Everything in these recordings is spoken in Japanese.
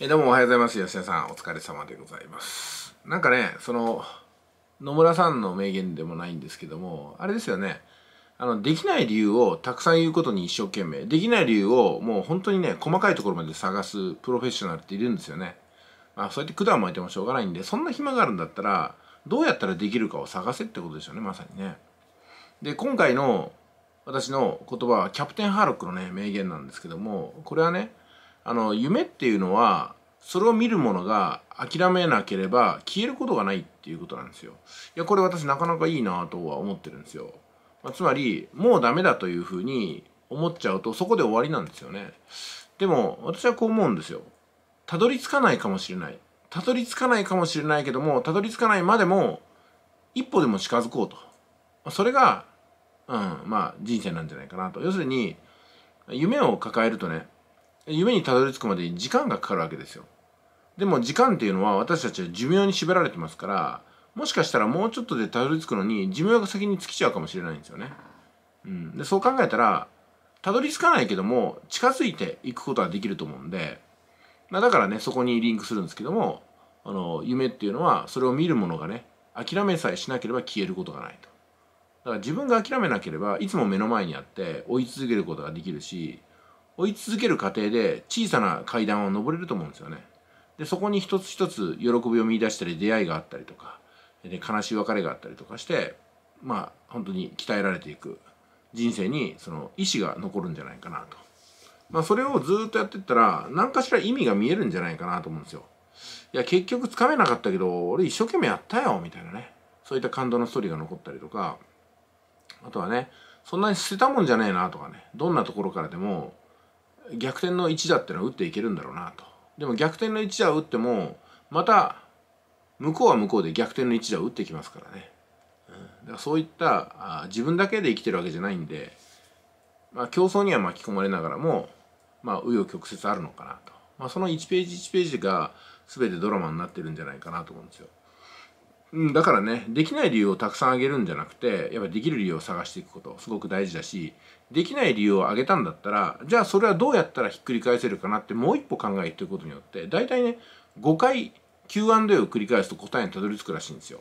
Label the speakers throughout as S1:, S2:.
S1: えどうもおはようございます。吉田さん、お疲れ様でございます。なんかね、その、野村さんの名言でもないんですけども、あれですよね。あの、できない理由をたくさん言うことに一生懸命、できない理由をもう本当にね、細かいところまで探すプロフェッショナルっているんですよね。まあ、そうやって管を巻いてもしょうがないんで、そんな暇があるんだったら、どうやったらできるかを探せってことですよね、まさにね。で、今回の私の言葉は、キャプテンハーロックのね、名言なんですけども、これはね、あの夢っていうのはそれを見るものが諦めなければ消えることがないっていうことなんですよ。いやこれ私なかなかいいなとは思ってるんですよ。まあ、つまりもうダメだというふうに思っちゃうとそこで終わりなんですよね。でも私はこう思うんですよ。たどり着かないかもしれない。たどり着かないかもしれないけどもたどり着かないまでも一歩でも近づこうと。それが、うん、まあ人生なんじゃないかなと。要するに夢を抱えるとね夢にたどり着くまでに時間がかかるわけですよでも時間っていうのは私たちは寿命に縛られてますからもしかしたらもうちょっとでたどり着くのに寿命が先に尽きちゃうかもしれないんですよね、うん、でそう考えたらたどり着かないけども近づいていくことはできると思うんで、まあ、だからねそこにリンクするんですけどもあの夢っていうのはそれを見るものがね諦めさえしなければ消えることがないとだから自分が諦めなければいつも目の前にあって追い続けることができるし追い続ける過程で小さな階段を登れると思うんですよね。でそこに一つ一つ喜びを見出したり出会いがあったりとかで悲しい別れがあったりとかしてまあ本当に鍛えられていく人生にその意志が残るんじゃないかなと。まあそれをずっとやってったら何かしら意味が見えるんじゃないかなと思うんですよ。いや結局つかめなかったけど俺一生懸命やったよみたいなねそういった感動のストーリーが残ったりとかあとはねそんなに捨てたもんじゃねえなとかねどんなところからでも逆転の一打っていうのは打っていけるんだろうなとでも逆転の一打を打ってもまた向こうは向こうで逆転の一打を打ってきますからね、うん、だからそういったあ、自分だけで生きてるわけじゃないんで、まあ、競争には巻き込まれながらもまあ紆余曲折あるのかなと、まあ、その1ページ1ページが全てドラマになってるんじゃないかなと思うんですよ。うん、だからねできない理由をたくさんあげるんじゃなくてやっぱりできる理由を探していくことすごく大事だしできない理由をあげたんだったらじゃあそれはどうやったらひっくり返せるかなってもう一歩考えていくことによって大体ね5回 Q&A を繰り返すと答えにたどり着くらしいんですよ。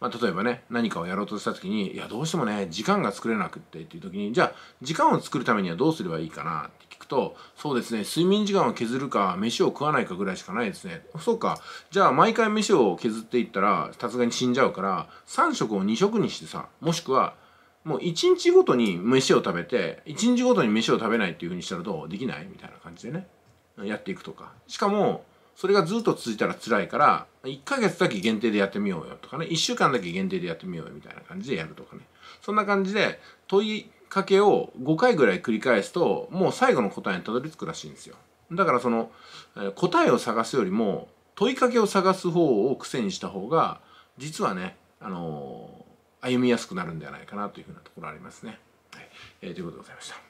S1: まあ、例えばね何かをやろうとした時にいやどうしてもね時間が作れなくってっていう時にじゃあ時間を作るためにはどうすればいいかなってと、そうですね、睡眠時間を削るか、飯を食わないかぐらいしかないですね。そうか、じゃあ毎回飯を削っていったら、さすがに死んじゃうから、3食を2食にしてさ、もしくは、もう1日ごとに飯を食べて、1日ごとに飯を食べないっていうふうにしたらどうできないみたいな感じでね、やっていくとか。しかも、それがずっと続いたら辛いから、1ヶ月だけ限定でやってみようよとかね、1週間だけ限定でやってみようよみたいな感じでやるとかね。そんな感じで、問いかけを5回ぐらい繰り返すともう最後の答えにたどり着くらしいんですよだからその、え答えを探すよりも問いかけを探す方を癖にした方が実はねあのー、歩みやすくなるんではないかなというふうなところありますね、はいえー、ということでございました